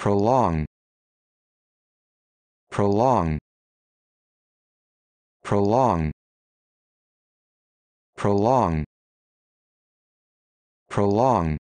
prolong prolong prolong prolong prolong